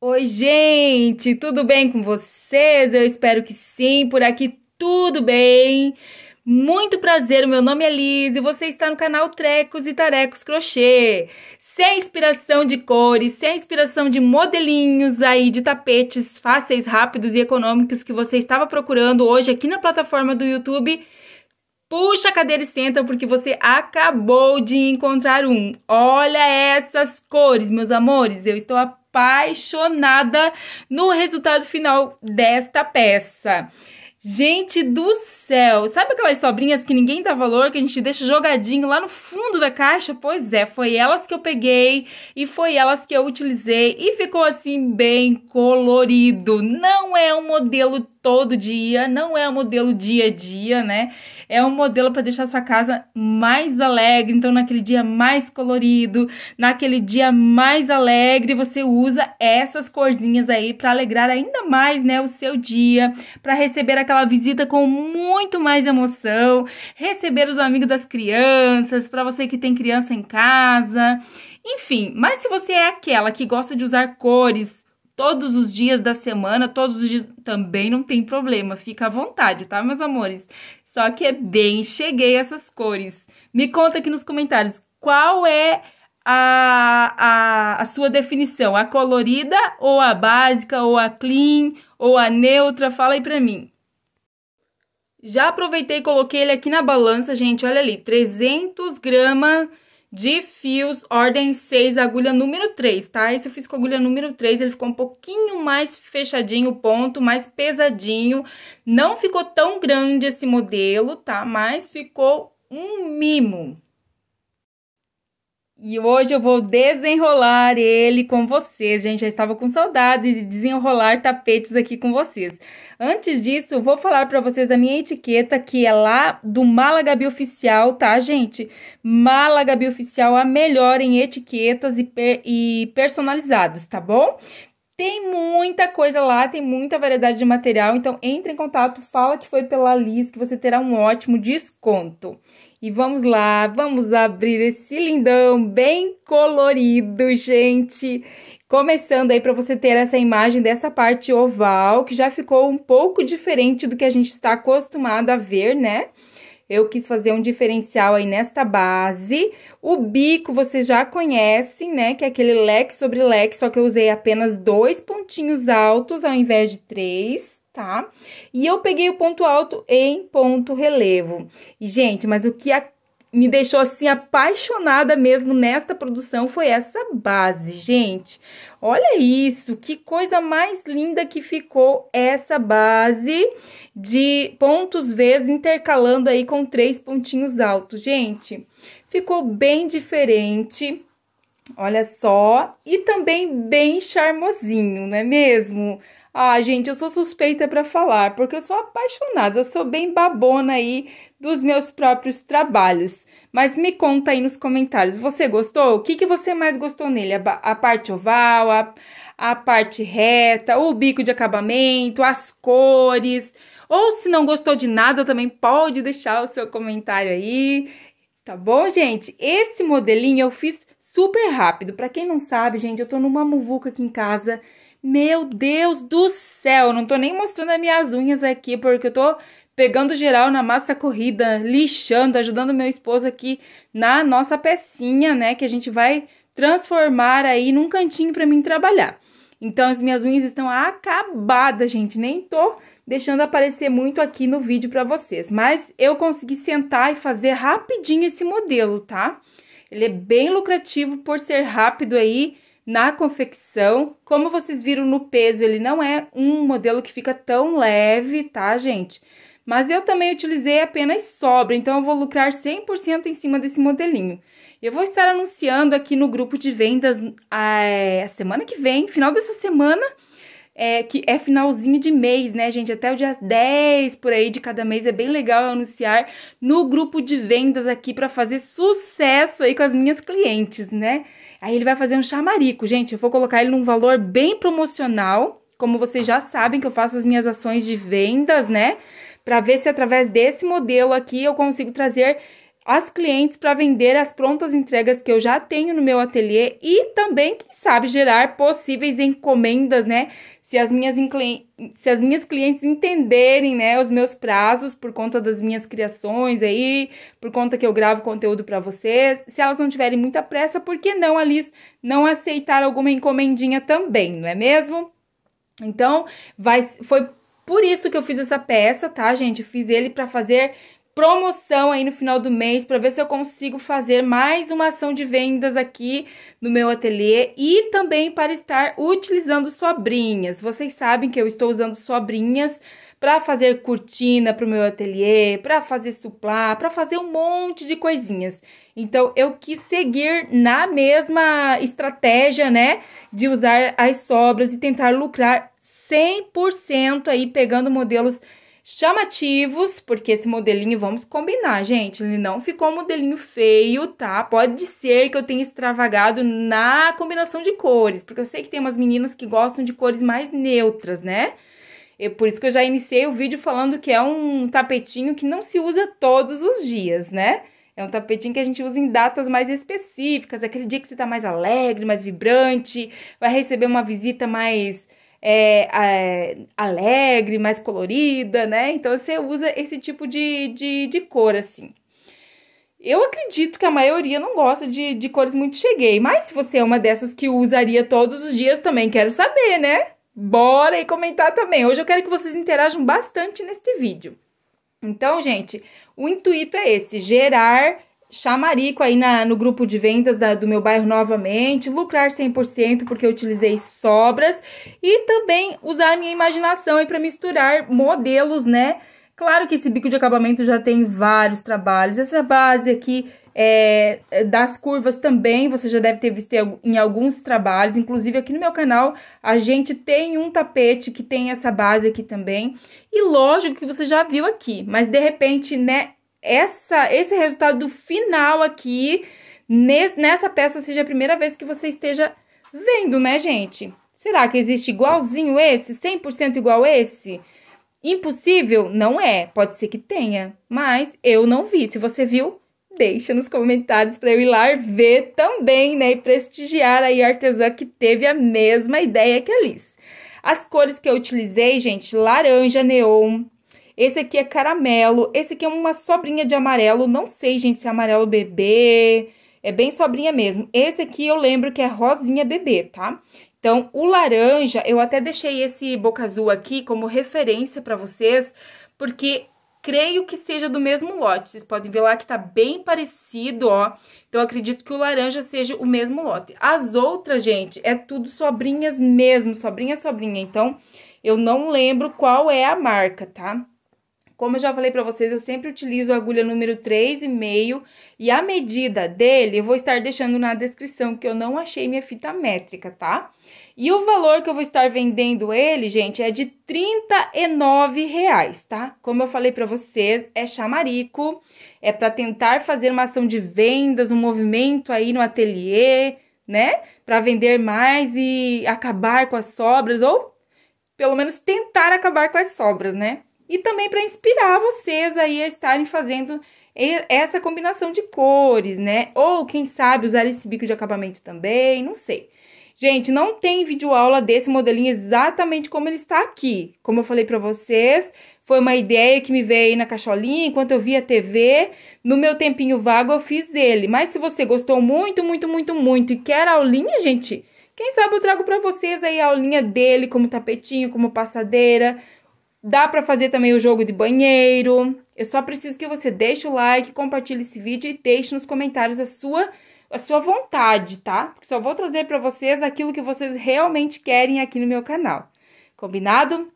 Oi, gente, tudo bem com vocês? Eu espero que sim, por aqui tudo bem. Muito prazer, meu nome é Liz e você está no canal Trecos e Tarecos Crochê. Sem inspiração de cores, sem inspiração de modelinhos aí de tapetes fáceis, rápidos e econômicos que você estava procurando hoje aqui na plataforma do YouTube Puxa a cadeira e senta porque você acabou de encontrar um. Olha essas cores, meus amores. Eu estou apaixonada no resultado final desta peça. Gente do céu, sabe aquelas sobrinhas que ninguém dá valor, que a gente deixa jogadinho lá no fundo da caixa? Pois é, foi elas que eu peguei e foi elas que eu utilizei e ficou assim bem colorido. Não é um modelo todo dia, não é um modelo dia a dia, né? é um modelo para deixar sua casa mais alegre. Então, naquele dia mais colorido, naquele dia mais alegre, você usa essas corzinhas aí para alegrar ainda mais, né, o seu dia, para receber aquela visita com muito mais emoção, receber os amigos das crianças, para você que tem criança em casa. Enfim, mas se você é aquela que gosta de usar cores todos os dias da semana, todos os dias também não tem problema, fica à vontade, tá, meus amores? Só que é bem cheguei essas cores. Me conta aqui nos comentários qual é a, a, a sua definição, a colorida ou a básica, ou a clean, ou a neutra, fala aí pra mim. Já aproveitei e coloquei ele aqui na balança, gente, olha ali, 300 gramas de fios, ordem 6, agulha número 3, tá? Esse eu fiz com agulha número 3, ele ficou um pouquinho mais fechadinho o ponto, mais pesadinho. Não ficou tão grande esse modelo, tá? Mas ficou um mimo. E hoje eu vou desenrolar ele com vocês, gente. Já estava com saudade de desenrolar tapetes aqui com vocês. Antes disso, vou falar para vocês da minha etiqueta, que é lá do Malagabi Oficial, tá, gente? Malagabi Oficial, a melhor em etiquetas e, per e personalizados, tá bom? Tem muita coisa lá, tem muita variedade de material, então entre em contato, fala que foi pela Liz, que você terá um ótimo desconto. E vamos lá, vamos abrir esse lindão bem colorido, gente. Começando aí para você ter essa imagem dessa parte oval, que já ficou um pouco diferente do que a gente está acostumado a ver, né? Eu quis fazer um diferencial aí nesta base. O bico vocês já conhecem, né? Que é aquele leque sobre leque, só que eu usei apenas dois pontinhos altos ao invés de três tá? E eu peguei o ponto alto em ponto relevo. E, gente, mas o que a me deixou assim apaixonada mesmo nesta produção foi essa base, gente. Olha isso, que coisa mais linda que ficou essa base de pontos vezes intercalando aí com três pontinhos altos, gente. Ficou bem diferente, olha só, e também bem charmosinho, não é mesmo? Ah, gente, eu sou suspeita para falar, porque eu sou apaixonada, eu sou bem babona aí dos meus próprios trabalhos. Mas me conta aí nos comentários, você gostou? O que, que você mais gostou nele? A, a parte oval, a, a parte reta, o bico de acabamento, as cores. Ou se não gostou de nada, também pode deixar o seu comentário aí. Tá bom, gente? Esse modelinho eu fiz super rápido. Para quem não sabe, gente, eu tô numa muvuca aqui em casa meu Deus do céu, não tô nem mostrando as minhas unhas aqui, porque eu tô pegando geral na massa corrida, lixando, ajudando meu esposo aqui na nossa pecinha, né, que a gente vai transformar aí num cantinho para mim trabalhar. Então, as minhas unhas estão acabadas, gente, nem tô deixando aparecer muito aqui no vídeo para vocês, mas eu consegui sentar e fazer rapidinho esse modelo, tá? Ele é bem lucrativo por ser rápido aí, na confecção. Como vocês viram no peso, ele não é um modelo que fica tão leve, tá, gente? Mas eu também utilizei apenas sobra, então eu vou lucrar 100% em cima desse modelinho. Eu vou estar anunciando aqui no grupo de vendas a, ah, é, a semana que vem, final dessa semana, é, que é finalzinho de mês, né, gente? Até o dia 10 por aí de cada mês. É bem legal eu anunciar no grupo de vendas aqui para fazer sucesso aí com as minhas clientes, né? Aí ele vai fazer um chamarico, gente. Eu vou colocar ele num valor bem promocional. Como vocês já sabem que eu faço as minhas ações de vendas, né? Para ver se através desse modelo aqui eu consigo trazer as clientes para vender as prontas entregas que eu já tenho no meu ateliê e também, quem sabe, gerar possíveis encomendas, né? se as minhas, se as minhas clientes entenderem, né, os meus prazos por conta das minhas criações aí, por conta que eu gravo conteúdo para vocês, se elas não tiverem muita pressa, por que não, Alice, não aceitar alguma encomendinha também, não é mesmo? Então, vai, foi por isso que eu fiz essa peça, tá, gente? Eu fiz ele para fazer promoção aí no final do mês para ver se eu consigo fazer mais uma ação de vendas aqui no meu ateliê e também para estar utilizando sobrinhas. Vocês sabem que eu estou usando sobrinhas para fazer cortina para o meu ateliê, para fazer suplá, para fazer um monte de coisinhas. Então eu quis seguir na mesma estratégia, né, de usar as sobras e tentar lucrar 100% aí pegando modelos chamativos, porque esse modelinho, vamos combinar, gente, ele não ficou um modelinho feio, tá? Pode ser que eu tenha extravagado na combinação de cores, porque eu sei que tem umas meninas que gostam de cores mais neutras, né? E por isso que eu já iniciei o vídeo falando que é um tapetinho que não se usa todos os dias, né? É um tapetinho que a gente usa em datas mais específicas, aquele dia que você tá mais alegre, mais vibrante, vai receber uma visita mais é, é, alegre, mais colorida, né? Então você usa esse tipo de, de, de cor, assim. Eu acredito que a maioria não gosta de, de cores muito cheguei, mas se você é uma dessas que usaria todos os dias também, quero saber, né? Bora aí comentar também. Hoje eu quero que vocês interajam bastante neste vídeo. Então, gente, o intuito é esse: gerar chamarico aí na, no grupo de vendas da, do meu bairro novamente, lucrar 100% porque eu utilizei sobras e também usar a minha imaginação aí para misturar modelos, né? Claro que esse bico de acabamento já tem vários trabalhos. Essa base aqui é, é das curvas também, você já deve ter visto em alguns trabalhos. Inclusive aqui no meu canal, a gente tem um tapete que tem essa base aqui também. E lógico que você já viu aqui, mas de repente, né, essa, esse resultado final aqui nessa peça seja a primeira vez que você esteja vendo, né, gente? Será que existe igualzinho esse? 100% igual esse? Impossível? Não é. Pode ser que tenha, mas eu não vi. Se você viu, deixa nos comentários para eu ir lá ver também, né? E prestigiar aí a artesã que teve a mesma ideia que a Liz. As cores que eu utilizei, gente, laranja, neon, esse aqui é caramelo. Esse aqui é uma sobrinha de amarelo. Não sei, gente, se é amarelo bebê. É bem sobrinha mesmo. Esse aqui eu lembro que é rosinha bebê, tá? Então, o laranja, eu até deixei esse boca azul aqui como referência para vocês, porque creio que seja do mesmo lote. Vocês podem ver lá que tá bem parecido, ó. Então, acredito que o laranja seja o mesmo lote. As outras, gente, é tudo sobrinhas mesmo, sobrinha, sobrinha. Então, eu não lembro qual é a marca, tá? Como eu já falei para vocês, eu sempre utilizo a agulha número 3,5 e a medida dele eu vou estar deixando na descrição, que eu não achei minha fita métrica, tá? E o valor que eu vou estar vendendo ele, gente, é de R$ reais, tá? Como eu falei para vocês, é chamarico, é para tentar fazer uma ação de vendas, um movimento aí no ateliê, né? Para vender mais e acabar com as sobras ou pelo menos tentar acabar com as sobras, né? e também para inspirar vocês aí a estarem fazendo essa combinação de cores, né? Ou quem sabe usar esse bico de acabamento também, não sei. Gente, não tem vídeo aula desse modelinho exatamente como ele está aqui. Como eu falei para vocês, foi uma ideia que me veio aí na caixolinha enquanto eu via TV. No meu tempinho vago eu fiz ele. Mas se você gostou muito, muito, muito, muito e quer aulinha, gente, quem sabe eu trago para vocês aí a aulinha dele como tapetinho, como passadeira, Dá para fazer também o jogo de banheiro. Eu só preciso que você deixe o like, compartilhe esse vídeo e deixe nos comentários a sua a sua vontade, tá? Só vou trazer para vocês aquilo que vocês realmente querem aqui no meu canal. Combinado?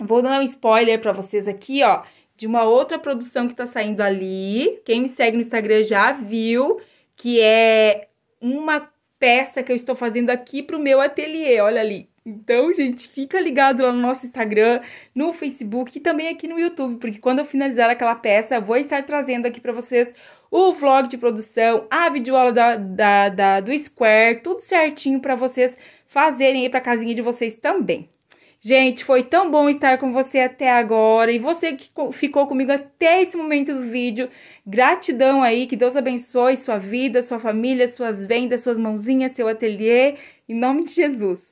Vou dar um spoiler para vocês aqui, ó, de uma outra produção que tá saindo ali. Quem me segue no Instagram já viu que é uma peça que eu estou fazendo aqui pro meu ateliê, olha ali. Então, gente, fica ligado lá no nosso Instagram, no Facebook e também aqui no YouTube, porque quando eu finalizar aquela peça, eu vou estar trazendo aqui para vocês o vlog de produção, a videoaula da, da, da do Square, tudo certinho para vocês fazerem aí para casinha de vocês também. Gente, foi tão bom estar com você até agora e você que ficou comigo até esse momento do vídeo. Gratidão aí, que Deus abençoe sua vida, sua família, suas vendas, suas mãozinhas, seu ateliê, em nome de Jesus.